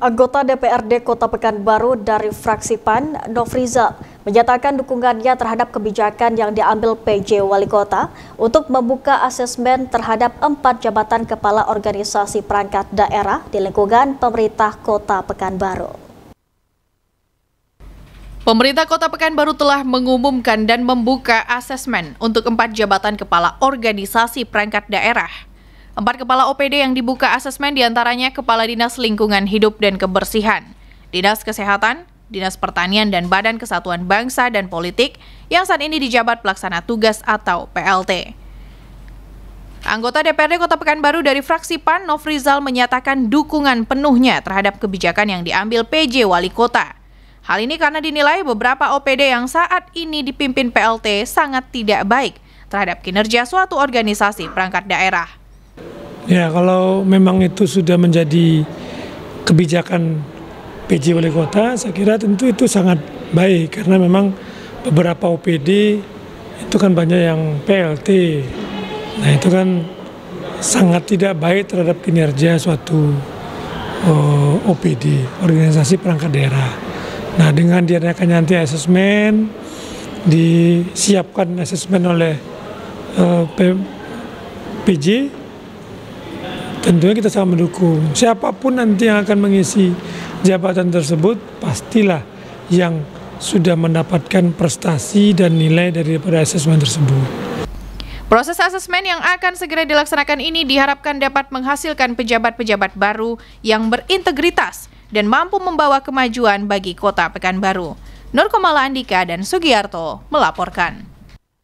Anggota DPRD Kota Pekanbaru dari fraksi PAN, Nofriza, menyatakan dukungannya terhadap kebijakan yang diambil PJ Wali Kota untuk membuka asesmen terhadap empat jabatan kepala organisasi perangkat daerah di lingkungan pemerintah Kota Pekanbaru. Pemerintah Kota Pekanbaru telah mengumumkan dan membuka asesmen untuk empat jabatan kepala organisasi perangkat daerah Empat kepala OPD yang dibuka asesmen diantaranya Kepala Dinas Lingkungan Hidup dan Kebersihan, Dinas Kesehatan, Dinas Pertanian dan Badan Kesatuan Bangsa dan Politik yang saat ini dijabat pelaksana tugas atau PLT. Anggota DPRD Kota Pekanbaru dari fraksi PAN, Nofrizal menyatakan dukungan penuhnya terhadap kebijakan yang diambil PJ Wali Kota. Hal ini karena dinilai beberapa OPD yang saat ini dipimpin PLT sangat tidak baik terhadap kinerja suatu organisasi perangkat daerah. Ya kalau memang itu sudah menjadi kebijakan PJ Wali Kota, saya kira tentu itu sangat baik karena memang beberapa OPD itu kan banyak yang PLT. Nah itu kan sangat tidak baik terhadap kinerja suatu uh, eh, OPD, organisasi perangkat daerah. Nah dengan diadakannya nanti asesmen, disiapkan asesmen oleh uh, eh, PJ, tentunya kita sangat mendukung. Siapapun nanti yang akan mengisi jabatan tersebut, pastilah yang sudah mendapatkan prestasi dan nilai daripada asesmen tersebut. Proses asesmen yang akan segera dilaksanakan ini diharapkan dapat menghasilkan pejabat-pejabat baru yang berintegritas dan mampu membawa kemajuan bagi kota Pekanbaru. Nur Andika dan Sugiyarto melaporkan.